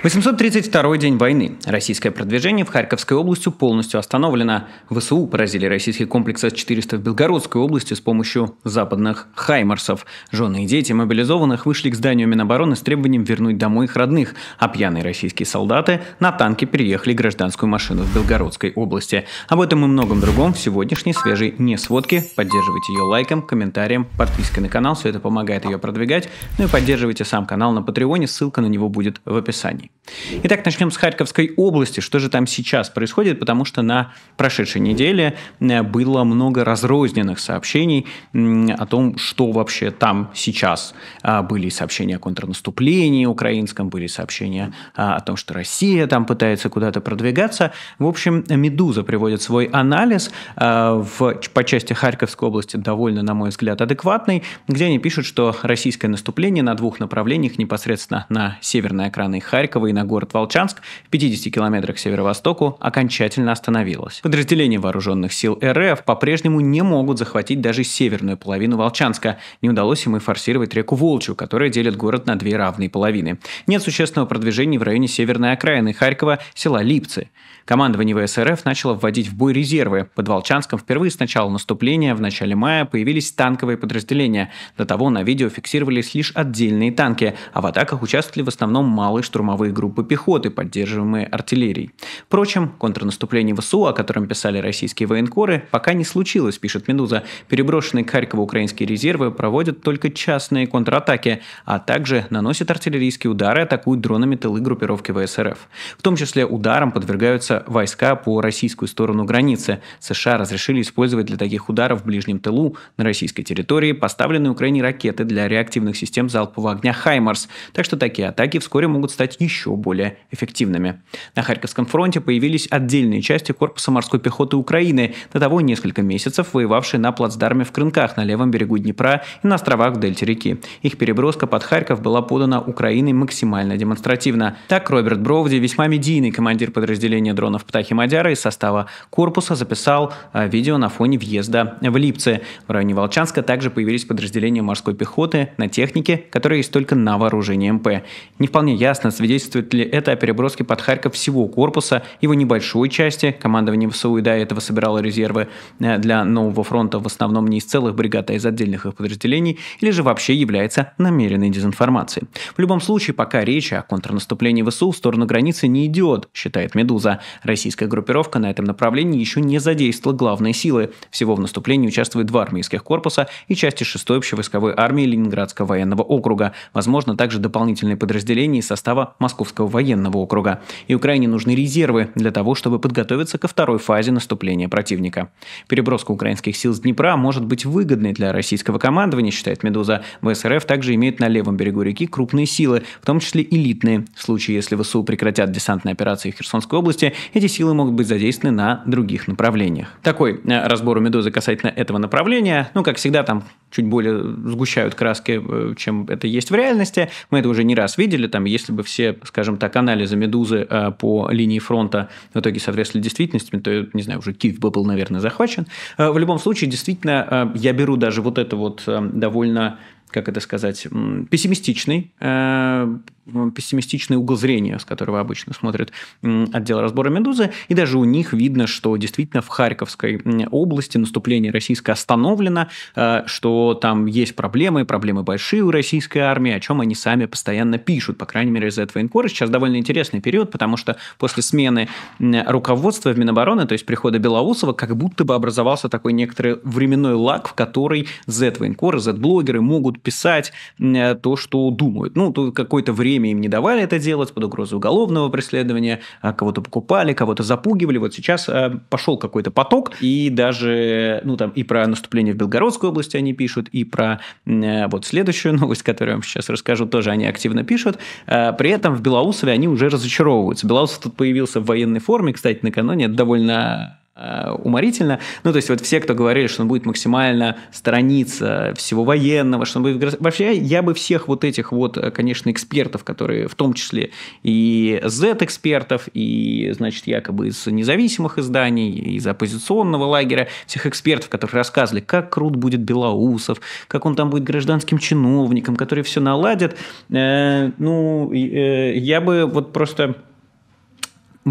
832 день войны. Российское продвижение в Харьковской области полностью остановлено. ВСУ поразили российский комплекс С-400 в Белгородской области с помощью западных «Хаймарсов». Жены и дети мобилизованных вышли к зданию Минобороны с требованием вернуть домой их родных, а пьяные российские солдаты на танке переехали гражданскую машину в Белгородской области. Об этом и многом другом в сегодняшней свежей «Несводке». Поддерживайте ее лайком, комментарием, подпиской на канал, все это помогает ее продвигать. Ну и поддерживайте сам канал на Патреоне, ссылка на него будет в описании. Итак, начнем с Харьковской области. Что же там сейчас происходит? Потому что на прошедшей неделе э, было много разрозненных сообщений о том, что вообще там сейчас. А, были сообщения о контрнаступлении украинском, были сообщения а, о том, что Россия там пытается куда-то продвигаться. В общем, «Медуза» приводит свой анализ а, в, по части Харьковской области довольно, на мой взгляд, адекватный, где они пишут, что российское наступление на двух направлениях, непосредственно на северные окраины Харькова и на на город Волчанск в 50 километрах северо-востоку окончательно остановилась. Подразделения вооруженных сил РФ по-прежнему не могут захватить даже северную половину Волчанска. Не удалось им и форсировать реку Волчью, которая делит город на две равные половины. Нет существенного продвижения в районе северной окраины Харькова села Липцы. Командование ВСРФ начало вводить в бой резервы. Под Волчанском впервые с начала наступления в начале мая появились танковые подразделения. До того на видео фиксировались лишь отдельные танки, а в атаках участвовали в основном малые штурмовые группы пехоты, поддерживаемые артиллерией. Впрочем, контрнаступление ВСУ, о котором писали российские военкоры, пока не случилось, пишет «Медуза». Переброшенные к Харькову украинские резервы проводят только частные контратаки, а также наносят артиллерийские удары, и атакуют дронами тылы группировки ВСРФ. В том числе ударом подвергаются войска по российскую сторону границы. США разрешили использовать для таких ударов в ближнем тылу на российской территории поставленные Украине ракеты для реактивных систем залпового огня «Хаймарс», так что такие атаки вскоре могут стать еще более эффективными. На Харьковском фронте появились отдельные части корпуса морской пехоты Украины, до того несколько месяцев воевавшие на плацдарме в Крынках на левом берегу Днепра и на островах в дельте реки. Их переброска под Харьков была подана Украиной максимально демонстративно. Так Роберт Бровди, весьма медийный командир подразделения дрон Миронов Птахи Мадяра из состава корпуса записал а, видео на фоне въезда в Липцы. В районе Волчанска также появились подразделения морской пехоты на технике, которая есть только на вооружении МП. Не вполне ясно, свидетельствует ли это о переброске под Харьков всего корпуса, его небольшой части, командование ВСУ и до этого собирало резервы э, для нового фронта в основном не из целых бригад, а из отдельных их подразделений, или же вообще является намеренной дезинформацией. В любом случае, пока речь о контрнаступлении ВСУ в сторону границы не идет, считает «Медуза». Российская группировка на этом направлении еще не задействовала главные силы. Всего в наступлении участвует два армейских корпуса и части 6-й общевойсковой армии Ленинградского военного округа. Возможно, также дополнительные подразделения из состава Московского военного округа. И Украине нужны резервы для того, чтобы подготовиться ко второй фазе наступления противника. Переброска украинских сил с Днепра может быть выгодной для российского командования, считает «Медуза». ВСРФ также имеет на левом берегу реки крупные силы, в том числе элитные. В случае, если ВСУ прекратят десантные операции в Херсонской области, эти силы могут быть задействованы на других направлениях. Такой э, разбор у «Медузы» касательно этого направления. Ну, как всегда, там чуть более сгущают краски, э, чем это есть в реальности. Мы это уже не раз видели. Там, если бы все, скажем так, анализы «Медузы» э, по линии фронта в итоге соответствовали действительности, то, не знаю, уже Киев бы был, наверное, захвачен. В любом случае, действительно, я беру даже вот это вот довольно как это сказать, пессимистичный, э, пессимистичный угол зрения, с которого обычно смотрят отдел разбора «Медузы», и даже у них видно, что действительно в Харьковской области наступление российское остановлено, э, что там есть проблемы, проблемы большие у российской армии, о чем они сами постоянно пишут, по крайней мере, из этого инкора. Сейчас довольно интересный период, потому что после смены руководства в Минобороны, то есть прихода Белоусова, как будто бы образовался такой некоторый временной лаг, в который Z-военкоры, Z-блогеры могут писать э, то, что думают. Ну, тут какое-то время им не давали это делать под угрозой уголовного преследования, а кого-то покупали, кого-то запугивали. Вот сейчас э, пошел какой-то поток, и даже, ну, там и про наступление в Белгородской области они пишут, и про э, вот следующую новость, которую я вам сейчас расскажу, тоже они активно пишут. При этом в Белоусове они уже разочаровываются. Белоусов тут появился в военной форме, кстати, накануне. Это довольно Э, уморительно. Ну, то есть вот все, кто говорили, что он будет максимально сторониться всего военного, что он будет... Вообще, я бы всех вот этих вот, э, конечно, экспертов, которые в том числе и Z-экспертов, и, значит, якобы из независимых изданий, из оппозиционного лагеря, всех экспертов, которые рассказывали, как крут будет Белоусов, как он там будет гражданским чиновником, который все наладит. Э, ну, я бы вот просто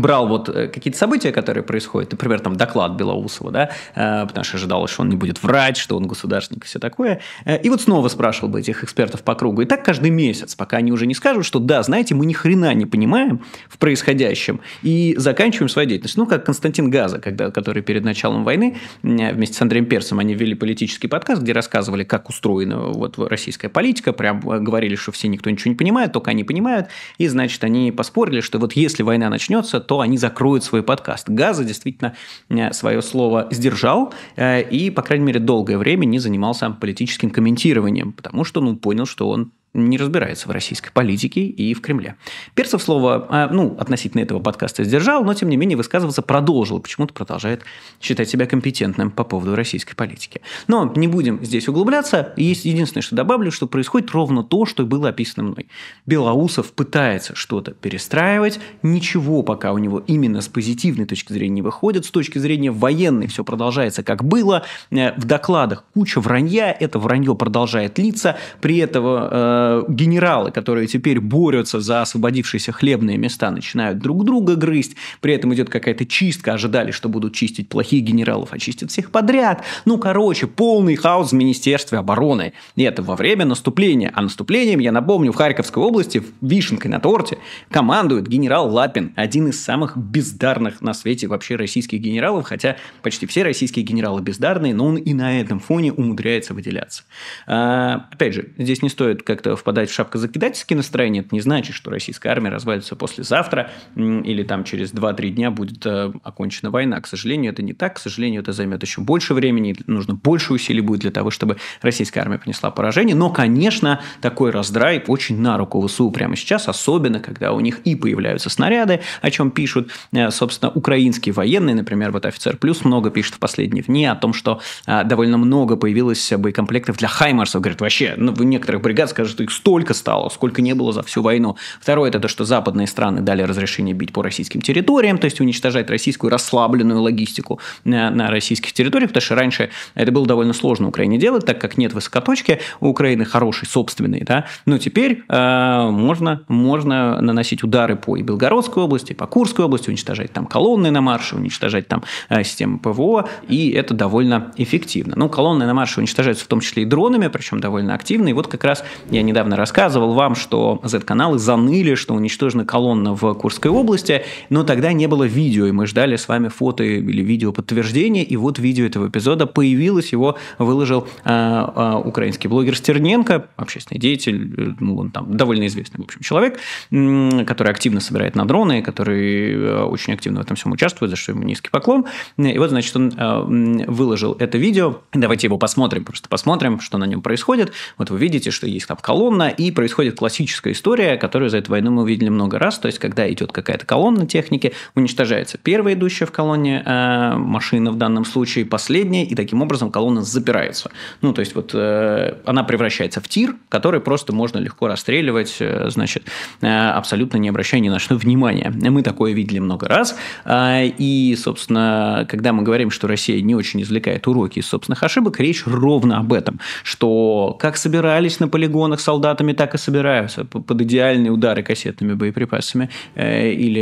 брал вот э, какие-то события, которые происходят, например, там доклад Белоусова, да, э, потому что ожидалось, что он не будет врать, что он государственник и все такое, э, и вот снова спрашивал бы этих экспертов по кругу, и так каждый месяц, пока они уже не скажут, что да, знаете, мы ни хрена не понимаем в происходящем, и заканчиваем свою деятельность. Ну, как Константин Газа, когда, который перед началом войны вместе с Андреем Персом, они ввели политический подкаст, где рассказывали, как устроена вот российская политика, прям говорили, что все никто ничего не понимает, только они понимают, и, значит, они поспорили, что вот если война начнется, то они закроют свой подкаст. Газа действительно э, свое слово сдержал э, и, по крайней мере, долгое время не занимался политическим комментированием, потому что, ну, понял, что он не разбирается в российской политике и в Кремле. Перцев слово, э, ну, относительно этого подкаста сдержал, но, тем не менее, высказываться продолжил, почему-то продолжает считать себя компетентным по поводу российской политики. Но не будем здесь углубляться. Есть единственное, что добавлю, что происходит ровно то, что было описано мной. Белоусов пытается что-то перестраивать, ничего пока у него именно с позитивной точки зрения не выходит, с точки зрения военной все продолжается как было, э, в докладах куча вранья, это вранье продолжает литься, при этом э, генералы, которые теперь борются за освободившиеся хлебные места, начинают друг друга грызть, при этом идет какая-то чистка, ожидали, что будут чистить плохих генералов, а чистят всех подряд. Ну, короче, полный хаос в Министерстве обороны. И это во время наступления. А наступлением, я напомню, в Харьковской области вишенкой на торте командует генерал Лапин, один из самых бездарных на свете вообще российских генералов, хотя почти все российские генералы бездарные, но он и на этом фоне умудряется выделяться. А, опять же, здесь не стоит как-то впадать в шапкозакидательские настроения, это не значит, что российская армия развалится послезавтра или там через 2-3 дня будет э, окончена война. К сожалению, это не так. К сожалению, это займет еще больше времени, нужно больше усилий будет для того, чтобы российская армия понесла поражение. Но, конечно, такой раздрайв очень на руку ВСУ прямо сейчас, особенно когда у них и появляются снаряды, о чем пишут, э, собственно, украинские военные, например, вот офицер Плюс много пишет в последние дни о том, что э, довольно много появилось боекомплектов для Хаймарсов. Говорит, вообще, ну, в некоторых бригад скажут, что их столько стало, сколько не было за всю войну. Второе – это то, что западные страны дали разрешение бить по российским территориям, то есть уничтожать российскую расслабленную логистику на, э, на российских территориях, потому что раньше это было довольно сложно Украине делать, так как нет высокоточки, у Украины хороший собственный, да, но теперь э, можно, можно наносить удары по и Белгородской области, и по Курской области, уничтожать там колонны на марше, уничтожать там э, систему ПВО, и это довольно эффективно. Ну, колонны на марше уничтожаются в том числе и дронами, причем довольно активно, и вот как раз я недавно рассказывал вам, что Z-каналы заныли, что уничтожена колонна в Курской области, но тогда не было видео, и мы ждали с вами фото или видео подтверждения, и вот видео этого эпизода появилось, его выложил а, а, украинский блогер Стерненко, общественный деятель, э, ну, он там довольно известный, в общем, человек, который активно собирает на дроны, который э, очень активно в этом всем участвует, за что ему низкий поклон. И вот, значит, он э, выложил это видео. Давайте его посмотрим, просто посмотрим, что на нем происходит. Вот вы видите, что есть там колонна, колонна, и происходит классическая история, которую за эту войну мы увидели много раз, то есть, когда идет какая-то колонна техники, уничтожается первая идущая в колонне э, машина в данном случае, последняя, и таким образом колонна запирается. Ну, то есть, вот э, она превращается в тир, который просто можно легко расстреливать, э, значит, э, абсолютно не обращая ни на что внимания. Мы такое видели много раз, э, и, собственно, когда мы говорим, что Россия не очень извлекает уроки из собственных ошибок, речь ровно об этом, что как собирались на полигонах солдатами так и собираются, под идеальные удары кассетными боеприпасами э, или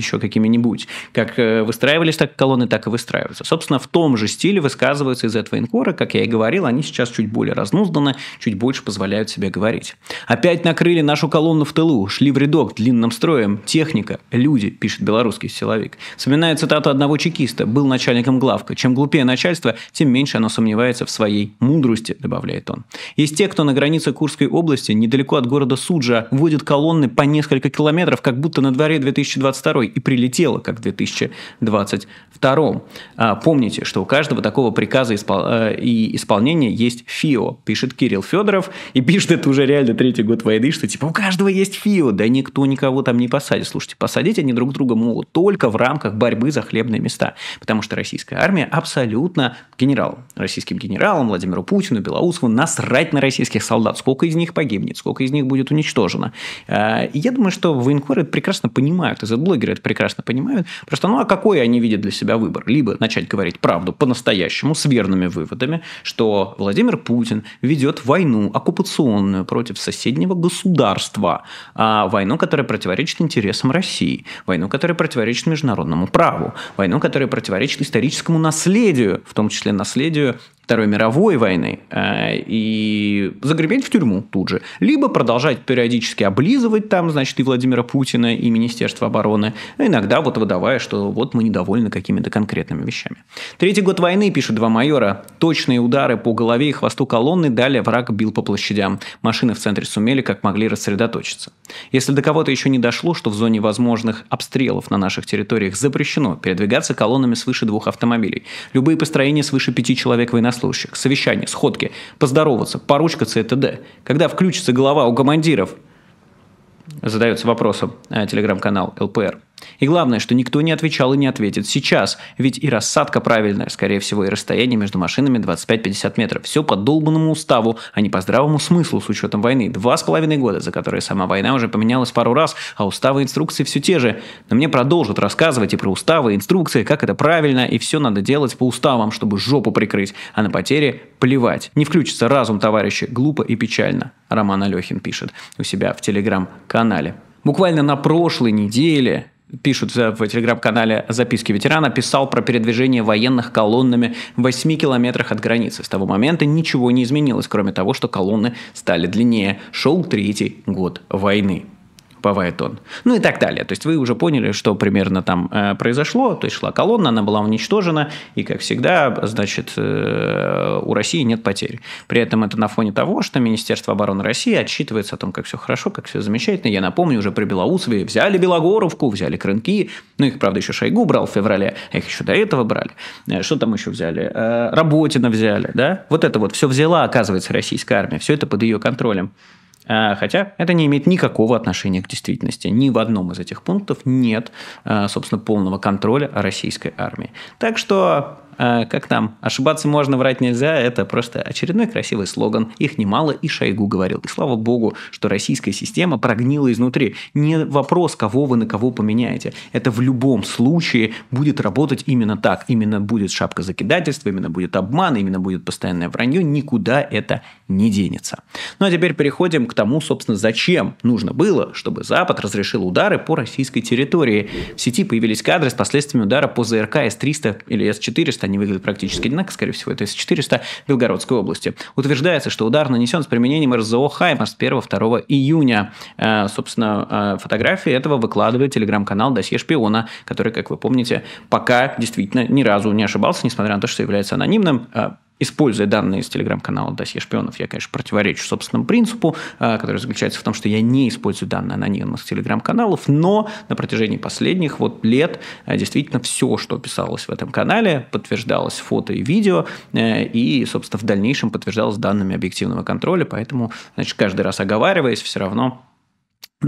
еще какими-нибудь. Как э, выстраивались так колонны, так и выстраиваются. Собственно, в том же стиле высказываются из этого инкора, как я и говорил, они сейчас чуть более разнузданы, чуть больше позволяют себе говорить. Опять накрыли нашу колонну в тылу, шли в рядок длинным строем, техника, люди, пишет белорусский силовик. Вспоминаю цитату одного чекиста, был начальником главка. Чем глупее начальство, тем меньше оно сомневается в своей мудрости, добавляет он. Есть те, кто на границе Курской области области, недалеко от города Суджа, вводит колонны по несколько километров, как будто на дворе 2022 и прилетело, как в 2022. А, помните, что у каждого такого приказа испол... Э, и исполнения есть ФИО, пишет Кирилл Федоров, и пишет это уже реально третий год войны, что типа у каждого есть ФИО, да никто никого там не посадит. Слушайте, посадить они друг друга могут только в рамках борьбы за хлебные места, потому что российская армия абсолютно генерал, российским генералам, Владимиру Путину, Белоусову насрать на российских солдат. Сколько из них погибнет, сколько из них будет уничтожено. Э, я думаю, что военкоры это прекрасно понимают, и блогеры это прекрасно понимают. Просто, ну, а какой они видят для себя выбор? Либо начать говорить правду по-настоящему, с верными выводами, что Владимир Путин ведет войну оккупационную против соседнего государства, а войну, которая противоречит интересам России, войну, которая противоречит международному праву, войну, которая противоречит историческому наследию, в том числе наследию Второй мировой войны э, и загребеть в тюрьму тут же. Либо продолжать периодически облизывать там, значит, и Владимира Путина, и Министерство обороны, а иногда вот выдавая, что вот мы недовольны какими-то конкретными вещами. Третий год войны, пишут два майора, точные удары по голове и хвосту колонны дали враг бил по площадям. Машины в центре сумели как могли рассредоточиться. Если до кого-то еще не дошло, что в зоне возможных обстрелов на наших территориях запрещено передвигаться колоннами свыше двух автомобилей, любые построения свыше пяти человек военнослужащих, совещания, сходки, поздороваться, поручкаться и т.д. Когда включится голова у командиров, задается вопросом э, телеграм-канал ЛПР – и главное, что никто не отвечал и не ответит сейчас, ведь и рассадка правильная, скорее всего, и расстояние между машинами 25-50 метров. Все по долбанному уставу, а не по здравому смыслу с учетом войны. Два с половиной года, за которые сама война уже поменялась пару раз, а уставы и инструкции все те же. Но мне продолжат рассказывать и про уставы, и инструкции, как это правильно, и все надо делать по уставам, чтобы жопу прикрыть, а на потери плевать. Не включится разум, товарищи, глупо и печально. Роман Алехин пишет у себя в телеграм-канале. Буквально на прошлой неделе пишут в телеграм-канале «Записки ветерана», писал про передвижение военных колоннами в 8 километрах от границы. С того момента ничего не изменилось, кроме того, что колонны стали длиннее. Шел третий год войны повает он. Ну и так далее. То есть вы уже поняли, что примерно там э, произошло. То есть шла колонна, она была уничтожена, и, как всегда, значит, э, у России нет потерь. При этом это на фоне того, что Министерство обороны России отчитывается о том, как все хорошо, как все замечательно. Я напомню, уже при Белоусове взяли Белогоровку, взяли Крынки, ну их, правда, еще Шойгу брал в феврале, а их еще до этого брали. Э, что там еще взяли? Э, Работина взяли, да? Вот это вот все взяла, оказывается, российская армия, все это под ее контролем. А, хотя это не имеет никакого отношения к действительности. Ни в одном из этих пунктов нет, а, собственно, полного контроля российской армии. Так что а, как там, ошибаться можно, врать нельзя, это просто очередной красивый слоган. Их немало, и Шойгу говорил. И слава богу, что российская система прогнила изнутри. Не вопрос, кого вы на кого поменяете. Это в любом случае будет работать именно так. Именно будет шапка закидательства, именно будет обман, именно будет постоянное вранье. Никуда это не денется. Ну а теперь переходим к тому, собственно, зачем нужно было, чтобы Запад разрешил удары по российской территории. В сети появились кадры с последствиями удара по ЗРК С-300 или С-400 мест, они выглядят практически одинаково, скорее всего, это из 400 Белгородской области. Утверждается, что удар нанесен с применением РЗО «Хаймарс» 1-2 июня. Э, собственно, э, фотографии этого выкладывает телеграм-канал «Досье шпиона», который, как вы помните, пока действительно ни разу не ошибался, несмотря на то, что является анонимным. Э, Используя данные из телеграм-канала «Досье шпионов», я, конечно, противоречу собственному принципу, а, который заключается в том, что я не использую данные анонимных телеграм-каналов, но на протяжении последних вот лет а, действительно все, что писалось в этом канале, подтверждалось фото и видео, э, и, собственно, в дальнейшем подтверждалось данными объективного контроля, поэтому, значит, каждый раз оговариваясь, все равно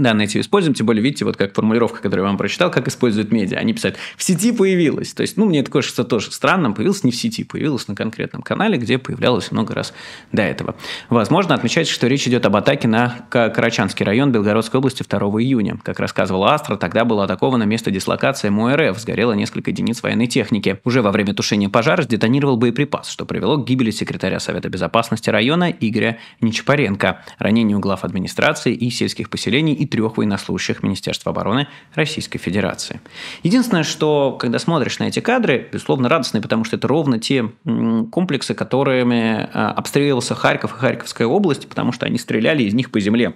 данные эти используем, тем более, видите, вот как формулировка, которую я вам прочитал, как используют медиа. Они писали, в сети появилось. То есть, ну, мне это кажется тоже странным, Появилось не в сети, появилось на конкретном канале, где появлялось много раз до этого. Возможно, отмечается, что речь идет об атаке на Карачанский район Белгородской области 2 июня. Как рассказывала Астра, тогда было атаковано место дислокации МУРФ, сгорело несколько единиц военной техники. Уже во время тушения пожара сдетонировал боеприпас, что привело к гибели секретаря Совета безопасности района Игоря Нечапаренко, ранению глав администрации и сельских поселений и трех военнослужащих Министерства обороны Российской Федерации. Единственное, что когда смотришь на эти кадры, безусловно, радостные, потому что это ровно те комплексы, которыми а, обстреливался Харьков и Харьковская область, потому что они стреляли из них по земле.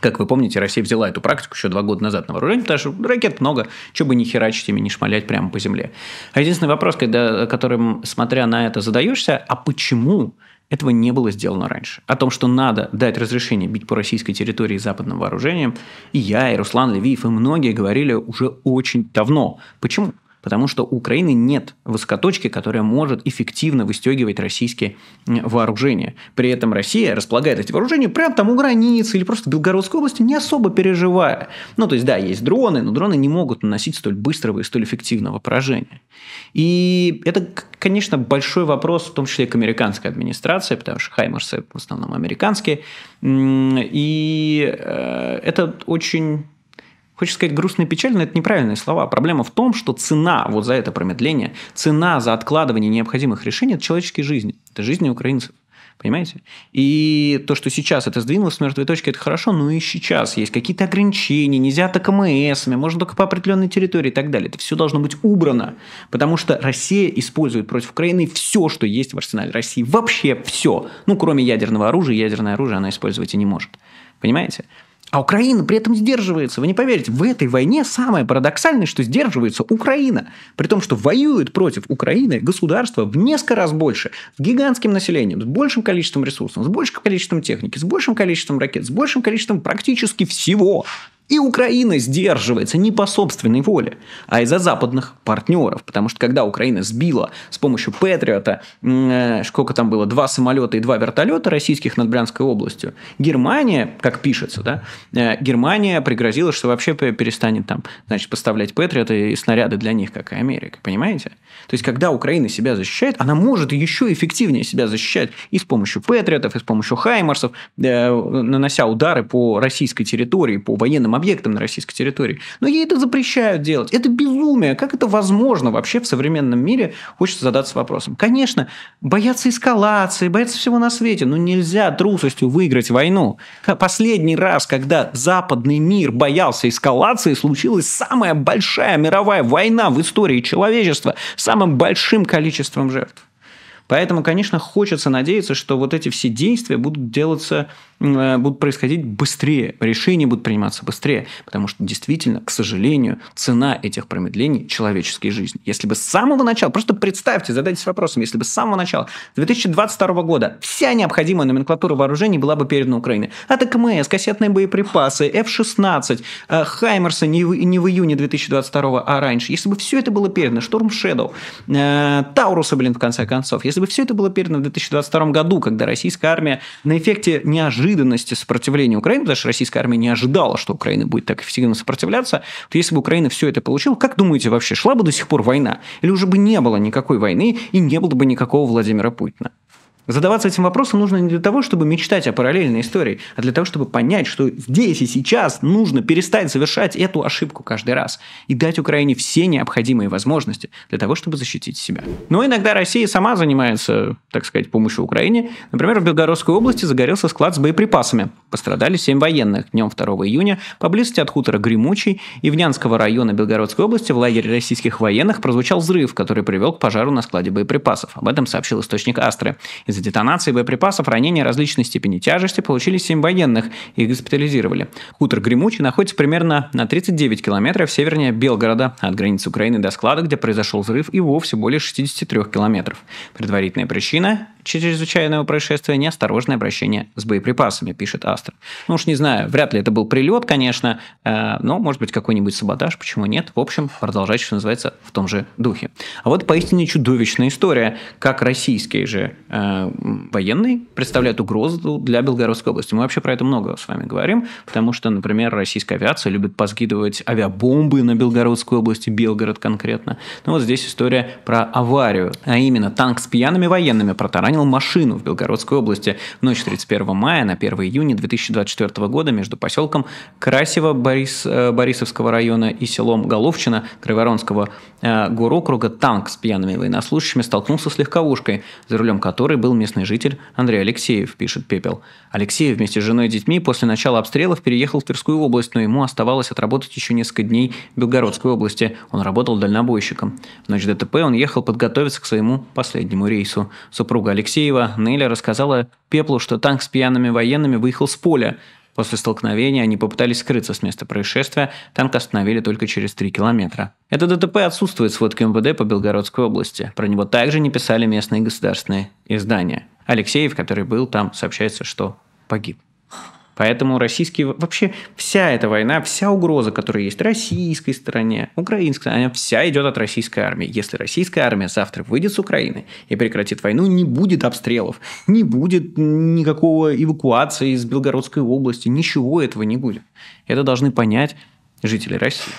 Как вы помните, Россия взяла эту практику еще два года назад на вооружение, потому что ракет много, чего бы не херачить ими, не шмалять прямо по земле. А единственный вопрос, когда, которым, смотря на это, задаешься, а почему этого не было сделано раньше. О том, что надо дать разрешение бить по российской территории западным вооружением, и я, и Руслан Левиев, и многие говорили уже очень давно. Почему? Потому что у Украины нет высокоточки, которая может эффективно выстегивать российские вооружения. При этом Россия располагает эти вооружения прямо там у границы или просто в Белгородской области, не особо переживая. Ну, то есть, да, есть дроны, но дроны не могут наносить столь быстрого и столь эффективного поражения. И это, конечно, большой вопрос, в том числе и к американской администрации, потому что Хаймерсы в основном американские. И э, это очень Хочется сказать грустно и печально, это неправильные слова. Проблема в том, что цена вот за это промедление, цена за откладывание необходимых решений – это человеческие жизни, это жизни украинцев. Понимаете? И то, что сейчас это сдвинулось с мертвой точки, это хорошо, но и сейчас есть какие-то ограничения, нельзя так МСами, можно только по определенной территории и так далее. Это все должно быть убрано, потому что Россия использует против Украины все, что есть в арсенале России, вообще все. Ну, кроме ядерного оружия, ядерное оружие она использовать и не может. Понимаете? А Украина при этом сдерживается. Вы не поверите, в этой войне самое парадоксальное, что сдерживается Украина. При том, что воюет против Украины государство в несколько раз больше, с гигантским населением, с большим количеством ресурсов, с большим количеством техники, с большим количеством ракет, с большим количеством практически всего, и Украина сдерживается не по собственной воле, а из-за западных партнеров. Потому что когда Украина сбила с помощью Патриота, э, сколько там было, два самолета и два вертолета российских над Брянской областью, Германия, как пишется, да, э, Германия пригрозила, что вообще перестанет там, значит, поставлять Патриоты и снаряды для них, как и Америка. Понимаете? То есть, когда Украина себя защищает, она может еще эффективнее себя защищать и с помощью Патриотов, и с помощью Хаймарсов, э, нанося удары по российской территории, по военным объектом на российской территории. Но ей это запрещают делать. Это безумие. Как это возможно вообще в современном мире? Хочется задаться вопросом. Конечно, боятся эскалации, боятся всего на свете. Но нельзя трусостью выиграть войну. Последний раз, когда западный мир боялся эскалации, случилась самая большая мировая война в истории человечества с самым большим количеством жертв. Поэтому, конечно, хочется надеяться, что вот эти все действия будут делаться Э, будут происходить быстрее, решения будут приниматься быстрее, потому что действительно, к сожалению, цена этих промедлений – человеческие жизни. Если бы с самого начала, просто представьте, задайтесь вопросом, если бы с самого начала 2022 года вся необходимая номенклатура вооружений была бы передана Украине. От КМС, кассетные боеприпасы, F-16, э, Хаймерсы не в, не в июне 2022, а раньше. Если бы все это было передано, Шторм Шэдоу, э, Таурусы, блин, в конце концов, если бы все это было передано в 2022 году, когда российская армия на эффекте неожиданно неожиданности сопротивления Украины, потому что российская армия не ожидала, что Украина будет так эффективно сопротивляться, то если бы Украина все это получила, как думаете вообще, шла бы до сих пор война? Или уже бы не было никакой войны и не было бы никакого Владимира Путина? Задаваться этим вопросом нужно не для того, чтобы мечтать о параллельной истории, а для того, чтобы понять, что здесь и сейчас нужно перестать совершать эту ошибку каждый раз и дать Украине все необходимые возможности для того, чтобы защитить себя. Но иногда Россия сама занимается, так сказать, помощью Украине. Например, в Белгородской области загорелся склад с боеприпасами. Пострадали 7 военных днем 2 июня поблизости от хутора Гремучий и Внянского района Белгородской области в лагере российских военных прозвучал взрыв, который привел к пожару на складе боеприпасов. Об этом сообщил источник Астры. Из-за детонации боеприпасов ранения различной степени тяжести получили 7 военных и их госпитализировали. Хутор гремучи находится примерно на 39 километров севернее Белгорода, от границы Украины до склада, где произошел взрыв, и вовсе более 63 километров. Предварительная причина чрезвычайного происшествия неосторожное обращение с боеприпасами, пишет Астра. Ну уж не знаю, вряд ли это был прилет, конечно, э, но может быть какой-нибудь саботаж, почему нет. В общем, продолжать, что называется, в том же духе. А вот поистине чудовищная история, как российские же э, военные представляют угрозу для Белгородской области. Мы вообще про это много с вами говорим, потому что, например, российская авиация любит поскидывать авиабомбы на Белгородскую область, и Белгород конкретно. Но ну, вот здесь история про аварию, а именно танк с пьяными военными протаранил протаранил машину в Белгородской области в ночь 31 мая на 1 июня 2024 года между поселком Красиво Борис, э, Борисовского района и селом Головчина Крайворонского э, горокруга танк с пьяными военнослужащими столкнулся с легковушкой, за рулем которой был местный житель Андрей Алексеев, пишет Пепел. Алексеев вместе с женой и детьми после начала обстрелов переехал в Тверскую область, но ему оставалось отработать еще несколько дней в Белгородской области. Он работал дальнобойщиком. В ночь ДТП он ехал подготовиться к своему последнему рейсу. Супруга Алексеева Алексеева, Неля рассказала Пеплу, что танк с пьяными военными выехал с поля. После столкновения они попытались скрыться с места происшествия, танк остановили только через 3 километра. Это ДТП отсутствует в сводке МВД по Белгородской области. Про него также не писали местные государственные издания. Алексеев, который был там, сообщается, что погиб. Поэтому российские... Вообще вся эта война, вся угроза, которая есть российской стороне, украинской, она вся идет от российской армии. Если российская армия завтра выйдет с Украины и прекратит войну, не будет обстрелов, не будет никакого эвакуации из Белгородской области, ничего этого не будет. Это должны понять жители России.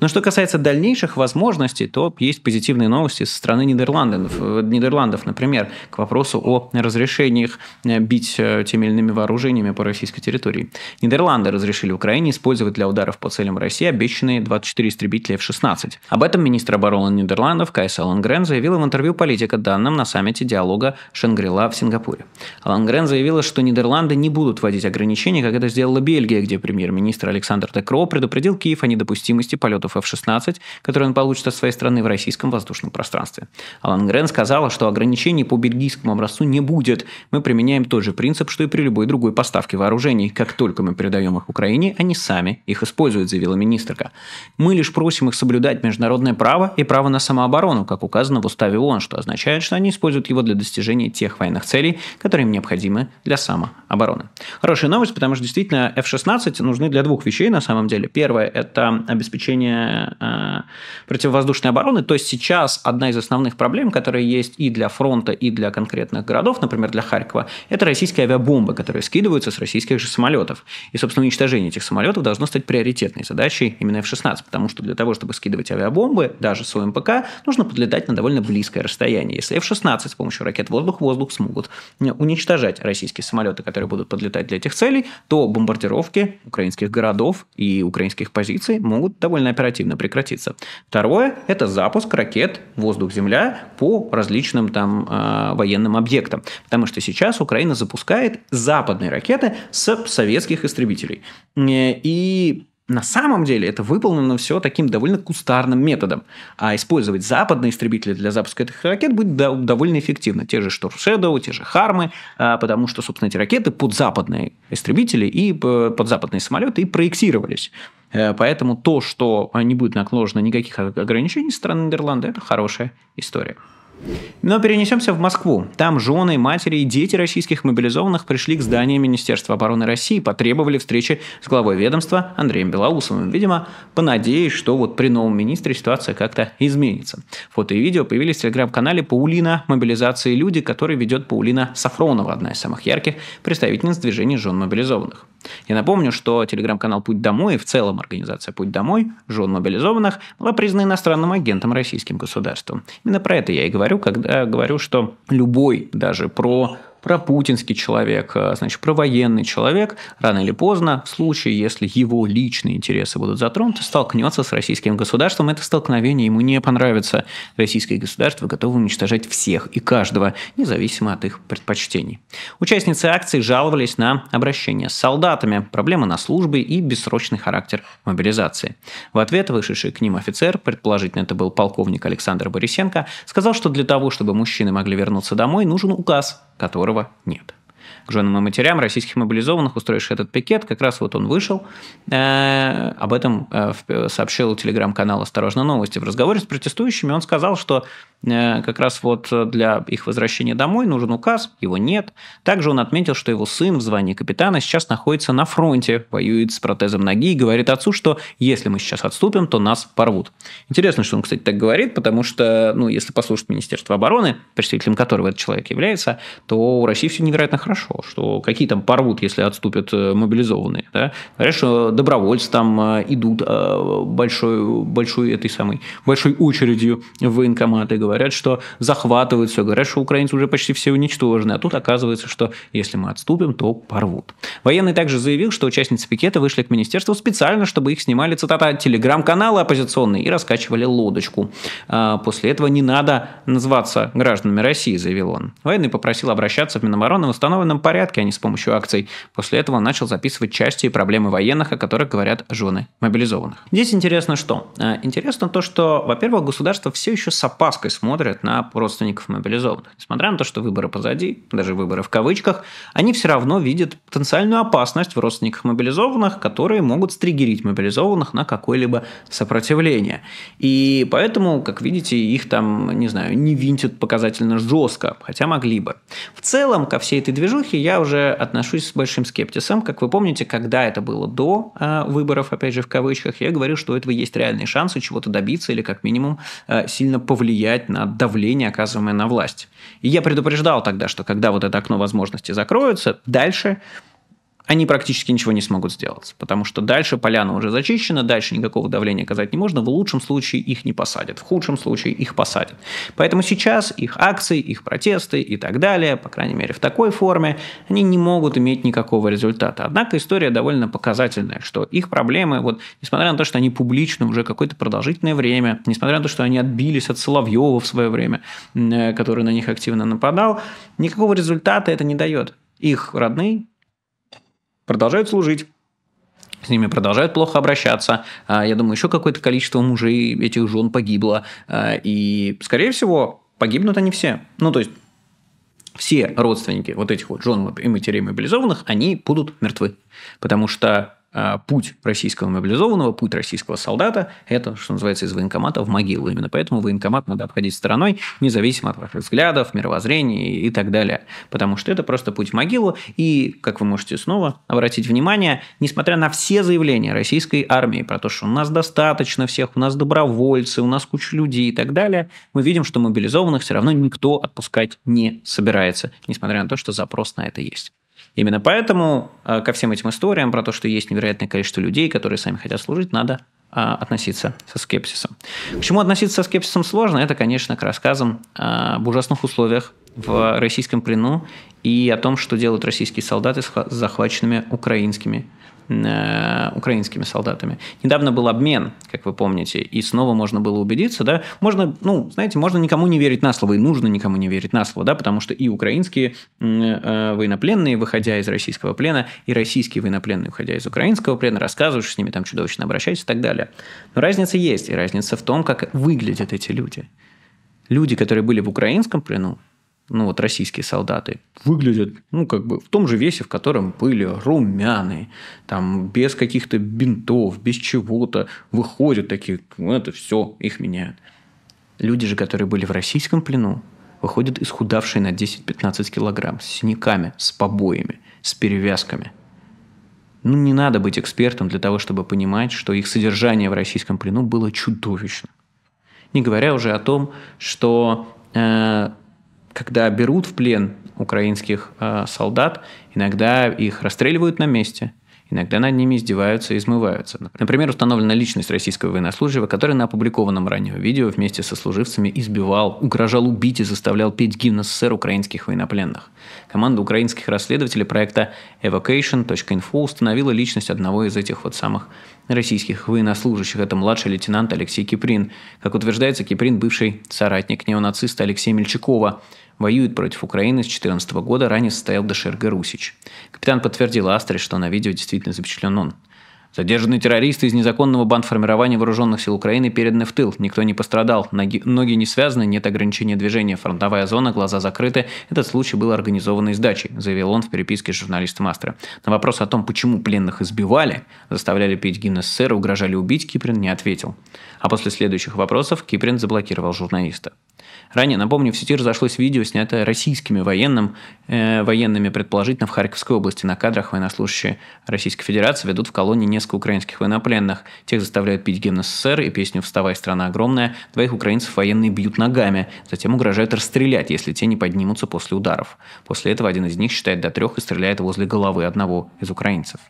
Но что касается дальнейших возможностей, то есть позитивные новости со стороны Нидерландов, э, Нидерландов например, к вопросу о разрешении их э, бить э, теми или иными вооружениями по российской территории. Нидерланды разрешили Украине использовать для ударов по целям России обещанные 24 истребителя F-16. Об этом министр обороны Нидерландов Кайс Алангрен заявил в интервью политика данным на саммите диалога Шангрила в Сингапуре. Алангрен Грен заявила, что Нидерланды не будут вводить ограничения, как это сделала Бельгия, где премьер-министр Александр Декро предупредил Киев о недопустимости 50 полетов F-16, которые он получит от своей страны в российском воздушном пространстве. Алан Грен сказала, что ограничений по бельгийскому образцу не будет. Мы применяем тот же принцип, что и при любой другой поставке вооружений. Как только мы передаем их Украине, они сами их используют, заявила министрка. Мы лишь просим их соблюдать международное право и право на самооборону, как указано в уставе ООН, что означает, что они используют его для достижения тех военных целей, которые им необходимы для самообороны. Хорошая новость, потому что действительно F-16 нужны для двух вещей на самом деле. Первое – это обеспечение обеспечения э, противовоздушной обороны. То есть сейчас одна из основных проблем, которые есть и для фронта, и для конкретных городов, например, для Харькова, это российские авиабомбы, которые скидываются с российских же самолетов. И, собственно, уничтожение этих самолетов должно стать приоритетной задачей именно F-16, потому что для того, чтобы скидывать авиабомбы, даже с ОМПК, нужно подлетать на довольно близкое расстояние. Если F-16 с помощью ракет воздух-воздух смогут э, уничтожать российские самолеты, которые будут подлетать для этих целей, то бомбардировки украинских городов и украинских позиций могут довольно довольно оперативно прекратится. Второе – это запуск ракет воздух-земля по различным там э, военным объектам. Потому что сейчас Украина запускает западные ракеты с советских истребителей. Э, и на самом деле это выполнено все таким довольно кустарным методом. А использовать западные истребители для запуска этих ракет будет довольно эффективно. Те же Storm Shadow, те же Хармы, а, потому что, собственно, эти ракеты под западные истребители и э, под западные самолеты и проектировались. Э, поэтому то, что не будет наложено никаких ограничений со стороны Нидерланды, это хорошая история. Но перенесемся в Москву. Там жены, матери и дети российских мобилизованных пришли к зданию Министерства обороны России и потребовали встречи с главой ведомства Андреем Белоусовым. Видимо, понадеясь, что вот при новом министре ситуация как-то изменится. Фото и видео появились в телеграм-канале Паулина «Мобилизации люди», который ведет Паулина Сафронова, одна из самых ярких представительниц движения жен мобилизованных. Я напомню, что телеграм-канал «Путь домой» и в целом организация «Путь домой» жен мобилизованных была признана иностранным агентом российским государством. Именно про это я и говорю, когда говорю, что любой, даже про про путинский человек, э, значит, про военный человек, рано или поздно, в случае, если его личные интересы будут затронуты, столкнется с российским государством. Это столкновение ему не понравится. Российское государство готово уничтожать всех и каждого, независимо от их предпочтений. Участницы акции жаловались на обращение с солдатами, проблемы на службе и бессрочный характер мобилизации. В ответ вышедший к ним офицер, предположительно это был полковник Александр Борисенко, сказал, что для того, чтобы мужчины могли вернуться домой, нужен указ, которого этого нет к женам и матерям российских мобилизованных, устроивших этот пикет. Как раз вот он вышел. Э, об этом э, сообщил телеграм-канал «Осторожно, новости». В разговоре с протестующими он сказал, что э, как раз вот для их возвращения домой нужен указ, его нет. Также он отметил, что его сын в звании капитана сейчас находится на фронте, воюет с протезом ноги и говорит отцу, что если мы сейчас отступим, то нас порвут. Интересно, что он, кстати, так говорит, потому что, ну, если послушать Министерство обороны, представителем которого этот человек является, то у России все невероятно хорошо сказал, что какие там порвут, если отступят э, мобилизованные. Да? Говорят, что добровольцы там э, идут э, большой, большой этой самой, большой очередью в военкоматы. Говорят, что захватывают все. Говорят, что украинцы уже почти все уничтожены. А тут оказывается, что если мы отступим, то порвут. Военный также заявил, что участницы пикета вышли к министерству специально, чтобы их снимали, цитата, телеграм-каналы оппозиционные и раскачивали лодочку. А после этого не надо называться гражданами России, заявил он. Военный попросил обращаться в Минобороны в установленном порядке, а не с помощью акций. После этого он начал записывать части и проблемы военных, о которых говорят жены мобилизованных. Здесь интересно что? Э, интересно то, что, во-первых, государство все еще с опаской смотрит на родственников мобилизованных. Несмотря на то, что выборы позади, даже выборы в кавычках, они все равно видят потенциальную опасность в родственниках мобилизованных, которые могут стригерить мобилизованных на какое-либо сопротивление. И поэтому, как видите, их там, не знаю, не винтят показательно жестко, хотя могли бы. В целом, ко всей этой движухе политике я уже отношусь с большим скептисом. Как вы помните, когда это было до э, выборов, опять же в кавычках, я говорил, что у этого есть реальные шансы чего-то добиться или как минимум э, сильно повлиять на давление, оказываемое на власть. И я предупреждал тогда, что когда вот это окно возможности закроется, дальше они практически ничего не смогут сделать, потому что дальше поляна уже зачищена, дальше никакого давления оказать не можно, в лучшем случае их не посадят, в худшем случае их посадят. Поэтому сейчас их акции, их протесты и так далее, по крайней мере в такой форме, они не могут иметь никакого результата. Однако история довольно показательная, что их проблемы, вот несмотря на то, что они публичны уже какое-то продолжительное время, несмотря на то, что они отбились от Соловьева в свое время, э, который на них активно нападал, никакого результата это не дает. Их родные продолжают служить, с ними продолжают плохо обращаться. А, я думаю, еще какое-то количество мужей этих жен погибло. А, и, скорее всего, погибнут они все. Ну, то есть, все родственники вот этих вот жен и матерей мобилизованных, они будут мертвы. Потому что а, путь российского мобилизованного, путь российского солдата – это, что называется, из военкомата в могилу. Именно поэтому военкомат надо обходить стороной, независимо от ваших взглядов, мировоззрений и так далее. Потому что это просто путь в могилу. И, как вы можете снова обратить внимание, несмотря на все заявления российской армии про то, что у нас достаточно всех, у нас добровольцы, у нас куча людей и так далее, мы видим, что мобилизованных все равно никто отпускать не собирается, несмотря на то, что запрос на это есть. Именно поэтому э, ко всем этим историям про то, что есть невероятное количество людей, которые сами хотят служить, надо а, относиться со скепсисом. К чему относиться со скепсисом сложно? Это, конечно, к рассказам а, об ужасных условиях в российском плену и о том, что делают российские солдаты с захваченными украинскими Э, украинскими солдатами. Недавно был обмен, как вы помните, и снова можно было убедиться, да, можно, ну, знаете, можно никому не верить на слово, и нужно никому не верить на слово, да, потому что и украинские э, военнопленные, выходя из российского плена, и российские военнопленные, выходя из украинского плена, рассказываешь с ними, там чудовищно обращаются и так далее. Но разница есть, и разница в том, как выглядят эти люди. Люди, которые были в украинском плену, ну вот российские солдаты, выглядят, ну, как бы в том же весе, в котором были, румяны там, без каких-то бинтов, без чего-то, выходят такие, ну, это все, их меняют. Люди же, которые были в российском плену, выходят исхудавшие на 10-15 килограмм, с синяками, с побоями, с перевязками. Ну, не надо быть экспертом для того, чтобы понимать, что их содержание в российском плену было чудовищно. Не говоря уже о том, что э, когда берут в плен украинских э, солдат, иногда их расстреливают на месте, иногда над ними издеваются и измываются. Например, установлена личность российского военнослужащего, который на опубликованном ранее видео вместе со служивцами избивал, угрожал убить и заставлял петь гимн СССР украинских военнопленных. Команда украинских расследователей проекта evocation.info установила личность одного из этих вот самых российских военнослужащих. Это младший лейтенант Алексей Киприн. Как утверждается, Киприн – бывший соратник неонациста Алексея Мельчакова – воюет против Украины с 2014 года, ранее состоял ДШРГ Русич. Капитан подтвердил Астре, что на видео действительно запечатлен он. Задержанные террористы из незаконного бандформирования вооруженных сил Украины переданы в тыл. Никто не пострадал, ноги, ноги не связаны, нет ограничения движения, фронтовая зона, глаза закрыты. Этот случай был организованной сдачей, заявил он в переписке с журналистом Астра. На вопрос о том, почему пленных избивали, заставляли пить гимн СССР, угрожали убить, Киприн не ответил. А после следующих вопросов Киприн заблокировал журналиста. Ранее, напомню, в сети разошлось видео, снятое российскими военным, э, военными, предположительно, в Харьковской области. На кадрах военнослужащие Российской Федерации ведут в колонии несколько несколько украинских военнопленных. Тех заставляют пить гимн СССР и песню «Вставай, страна огромная». Двоих украинцев военные бьют ногами, затем угрожают расстрелять, если те не поднимутся после ударов. После этого один из них считает до трех и стреляет возле головы одного из украинцев.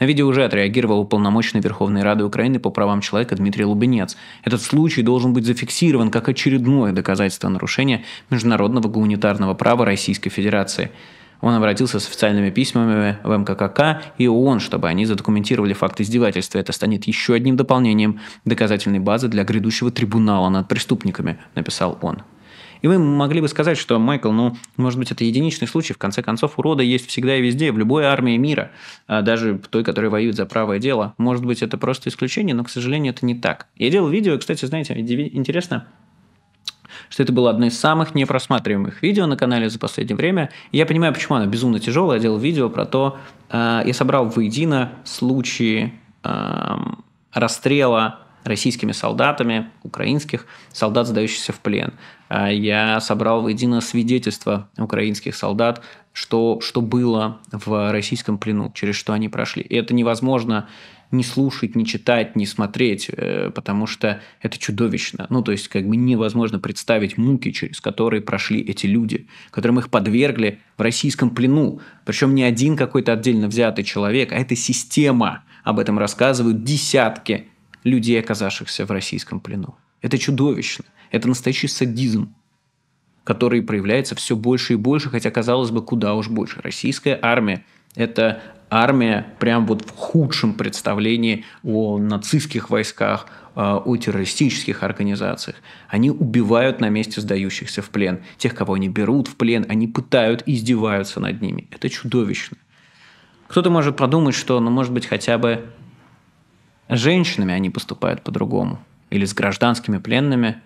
На видео уже отреагировал уполномоченный Верховной Рады Украины по правам человека Дмитрий Лубенец. Этот случай должен быть зафиксирован как очередное доказательство нарушения международного гуманитарного права Российской Федерации. Он обратился с официальными письмами в МККК и ООН, чтобы они задокументировали факт издевательства. Это станет еще одним дополнением доказательной базы для грядущего трибунала над преступниками, написал он. И вы могли бы сказать, что, Майкл, ну, может быть, это единичный случай. В конце концов, урода есть всегда и везде, в любой армии мира, а даже той, которая воюет за правое дело. Может быть, это просто исключение, но, к сожалению, это не так. Я делал видео, кстати, знаете, интересно, что это было одно из самых непросматриваемых видео на канале за последнее время. И я понимаю, почему оно безумно тяжелое. Я делал видео про то, э, я собрал воедино случаи э, расстрела российскими солдатами, украинских солдат, сдающихся в плен. Э, я собрал воедино свидетельства украинских солдат, что, что было в российском плену, через что они прошли. И это невозможно не слушать, не читать, не смотреть, э, потому что это чудовищно. Ну, то есть, как бы невозможно представить муки, через которые прошли эти люди, которым их подвергли в российском плену. Причем не один какой-то отдельно взятый человек, а это система. Об этом рассказывают десятки людей, оказавшихся в российском плену. Это чудовищно. Это настоящий садизм который проявляется все больше и больше, хотя, казалось бы, куда уж больше. Российская армия – это армия прям вот в худшем представлении о нацистских войсках, а, о террористических организациях. Они убивают на месте сдающихся в плен. Тех, кого они берут в плен, они пытают, издеваются над ними. Это чудовищно. Кто-то может подумать, что, ну, может быть, хотя бы женщинами они поступают по-другому. Или с гражданскими пленными –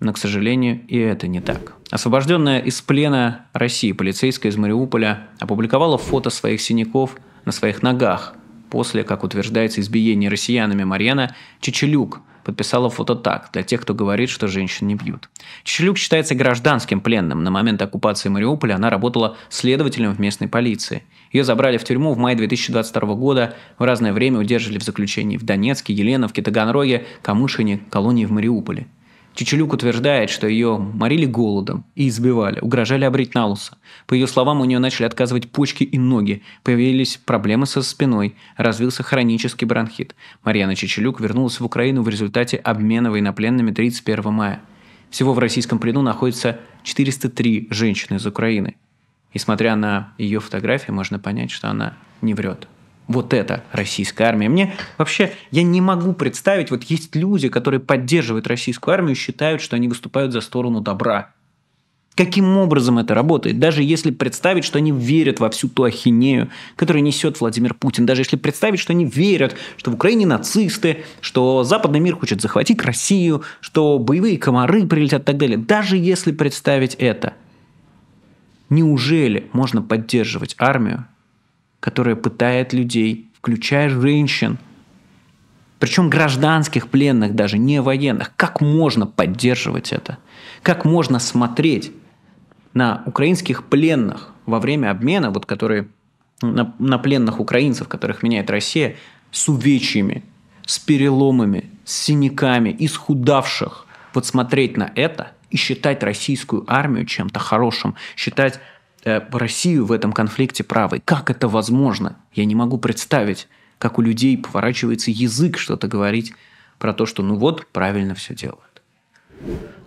но, к сожалению, и это не так. Освобожденная из плена России полицейская из Мариуполя опубликовала фото своих синяков на своих ногах после, как утверждается, избиения россиянами Марьяна Чечелюк подписала фото так, для тех, кто говорит, что женщин не бьют. Чечелюк считается гражданским пленным. На момент оккупации Мариуполя она работала следователем в местной полиции. Ее забрали в тюрьму в мае 2022 года, в разное время удерживали в заключении в Донецке, Еленовке, Таганроге, Камышине, колонии в Мариуполе. Чучелюк утверждает, что ее морили голодом и избивали, угрожали обрить на По ее словам, у нее начали отказывать почки и ноги, появились проблемы со спиной, развился хронический бронхит. Марьяна Чечелюк вернулась в Украину в результате обмена военнопленными 31 мая. Всего в российском плену находится 403 женщины из Украины. И смотря на ее фотографии, можно понять, что она не врет вот это российская армия. Мне вообще, я не могу представить, вот есть люди, которые поддерживают российскую армию, считают, что они выступают за сторону добра. Каким образом это работает? Даже если представить, что они верят во всю ту ахинею, которую несет Владимир Путин, даже если представить, что они верят, что в Украине нацисты, что западный мир хочет захватить Россию, что боевые комары прилетят и так далее, даже если представить это, неужели можно поддерживать армию, которая пытает людей, включая женщин, причем гражданских пленных даже, не военных. Как можно поддерживать это? Как можно смотреть на украинских пленных во время обмена, вот которые ну, на, на пленных украинцев, которых меняет Россия, с увечьями, с переломами, с синяками, исхудавших. Вот смотреть на это и считать российскую армию чем-то хорошим, считать Э, Россию в этом конфликте правой. Как это возможно? Я не могу представить, как у людей поворачивается язык что-то говорить про то, что ну вот, правильно все делают.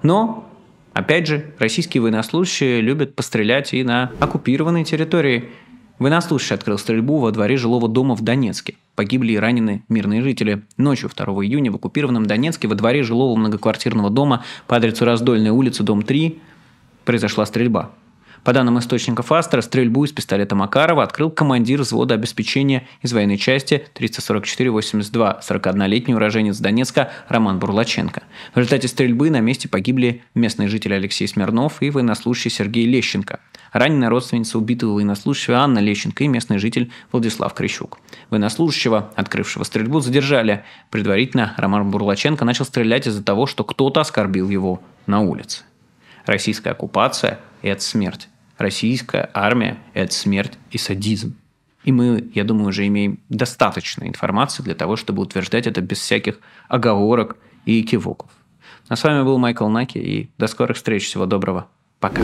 Но, опять же, российские военнослужащие любят пострелять и на оккупированной территории. Военнослужащий открыл стрельбу во дворе жилого дома в Донецке. Погибли и ранены мирные жители. Ночью 2 июня в оккупированном Донецке во дворе жилого многоквартирного дома по адресу Раздольная улица, дом 3, произошла стрельба. По данным источников Астра, стрельбу из пистолета Макарова открыл командир взвода обеспечения из военной части 344-82, 41-летний уроженец Донецка Роман Бурлаченко. В результате стрельбы на месте погибли местные жители Алексей Смирнов и военнослужащий Сергей Лещенко. Ранена родственница убитого военнослужащего Анна Лещенко и местный житель Владислав Крещук. Военнослужащего, открывшего стрельбу, задержали. Предварительно Роман Бурлаченко начал стрелять из-за того, что кто-то оскорбил его на улице. Российская оккупация – это смерть российская армия – это смерть и садизм. И мы, я думаю, уже имеем достаточно информации для того, чтобы утверждать это без всяких оговорок и кивоков. А с вами был Майкл Наки, и до скорых встреч. Всего доброго. Пока.